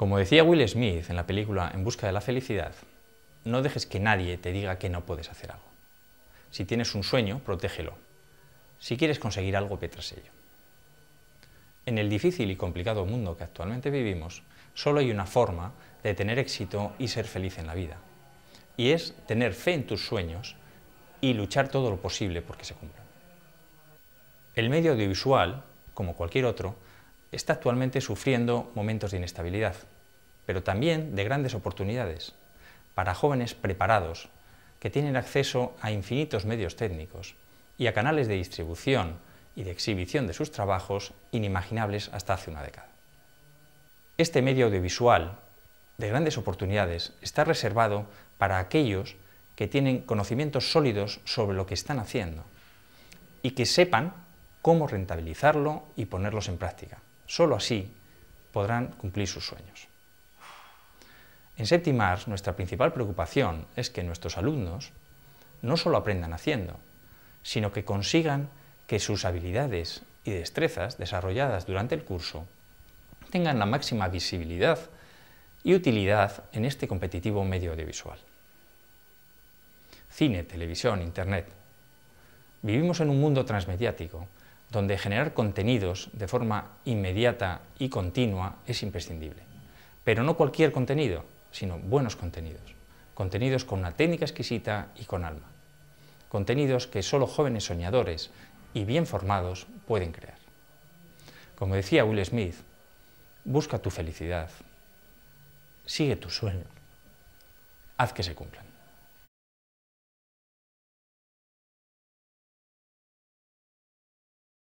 Como decía Will Smith en la película En busca de la felicidad, no dejes que nadie te diga que no puedes hacer algo. Si tienes un sueño, protégelo. Si quieres conseguir algo, ve ello. En el difícil y complicado mundo que actualmente vivimos, solo hay una forma de tener éxito y ser feliz en la vida. Y es tener fe en tus sueños y luchar todo lo posible porque se cumplan. El medio audiovisual, como cualquier otro, está actualmente sufriendo momentos de inestabilidad pero también de grandes oportunidades para jóvenes preparados que tienen acceso a infinitos medios técnicos y a canales de distribución y de exhibición de sus trabajos inimaginables hasta hace una década. Este medio audiovisual de grandes oportunidades está reservado para aquellos que tienen conocimientos sólidos sobre lo que están haciendo y que sepan cómo rentabilizarlo y ponerlos en práctica. Solo así podrán cumplir sus sueños. En Septimars, nuestra principal preocupación es que nuestros alumnos no solo aprendan haciendo, sino que consigan que sus habilidades y destrezas desarrolladas durante el curso tengan la máxima visibilidad y utilidad en este competitivo medio audiovisual. Cine, televisión, Internet. Vivimos en un mundo transmediático donde generar contenidos de forma inmediata y continua es imprescindible. Pero no cualquier contenido, sino buenos contenidos. Contenidos con una técnica exquisita y con alma. Contenidos que solo jóvenes soñadores y bien formados pueden crear. Como decía Will Smith, busca tu felicidad, sigue tu sueño, haz que se cumplan.